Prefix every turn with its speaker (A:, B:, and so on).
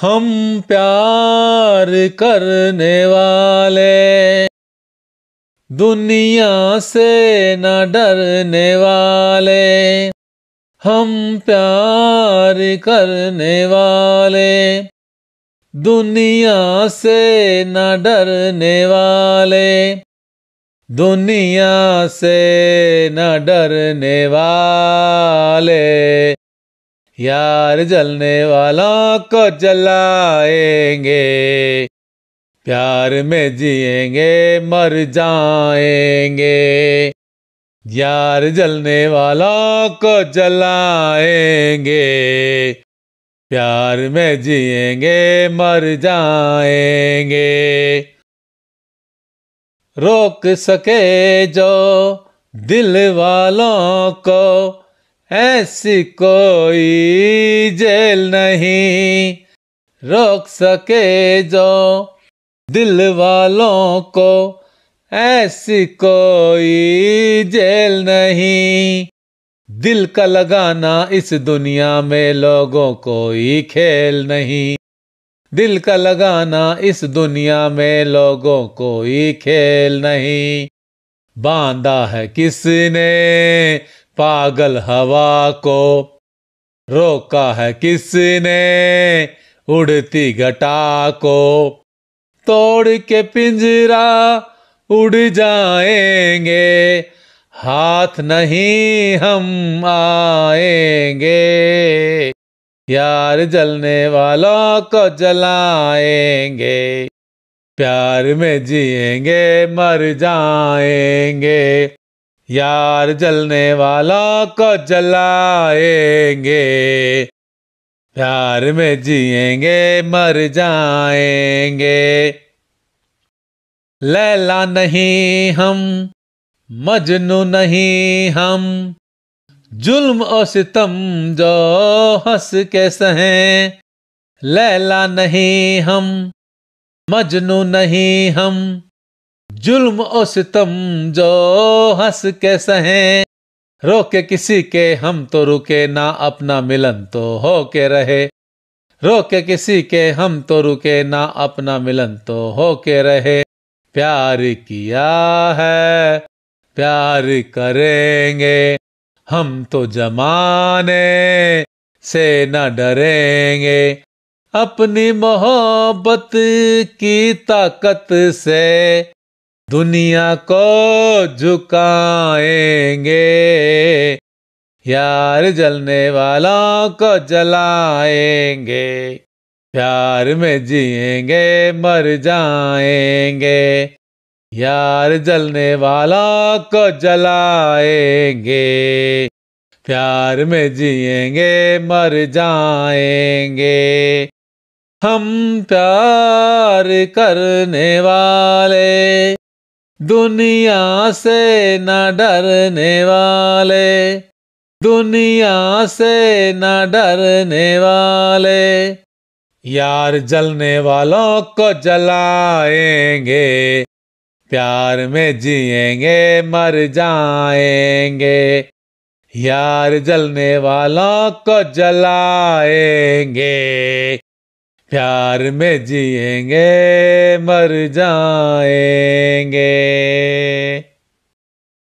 A: हम प्यार करने वाले दुनिया से न डरने वाले हम प्यार करने वाले दुनिया से न डरने वाले दुनिया से न डरने वाले यार जलने वालों को जलाएंगे प्यार में जिएंगे मर जाएंगे यार जलने वालों को जलाएंगे प्यार में जिएंगे मर जाएंगे रोक सके जो दिल वालों को ऐसी कोई जेल नहीं रोक सके जो दिल वालों को ऐसी कोई जेल नहीं दिल का लगाना इस दुनिया में लोगों को ही खेल नहीं दिल का लगाना इस दुनिया में लोगों को ही खेल नहीं बांधा है किसने पागल हवा को रोका है किसने उड़ती घटा को तोड़ के पिंजरा उड़ जाएंगे हाथ नहीं हम आएंगे यार जलने वालों को जलाएंगे प्यार में जिएंगे मर जाएंगे यार जलने वाला को जलाएंगे प्यार में जिएंगे मर जाएंगे लैला नहीं हम मजनू नहीं हम जुल्म और सितम जो हंस के सहे लैला नहीं हम मजनू नहीं हम जुल्म और सितम जो हंस के सहे रोके किसी के हम तो रुके ना अपना मिलन तो हो के रहे रोके किसी के हम तो रुके ना अपना मिलन तो हो के रहे प्यार किया है प्यार करेंगे हम तो जमाने से न डरेंगे अपनी मोहब्बत की ताकत से दुनिया को झुकाएंगे यार जलने वालों को जलाएंगे प्यार में जिएंगे मर जाएंगे यार जलने वालों को जलाएंगे प्यार में जिएंगे मर जाएंगे हम प्यार करने वाले दुनिया से न डरने वाले दुनिया से न डरने वाले यार जलने वालों को जलाएंगे प्यार में जिएंगे मर जाएंगे यार जलने वालों को जलाएंगे प्यार में जिएंगे मर जाएंगे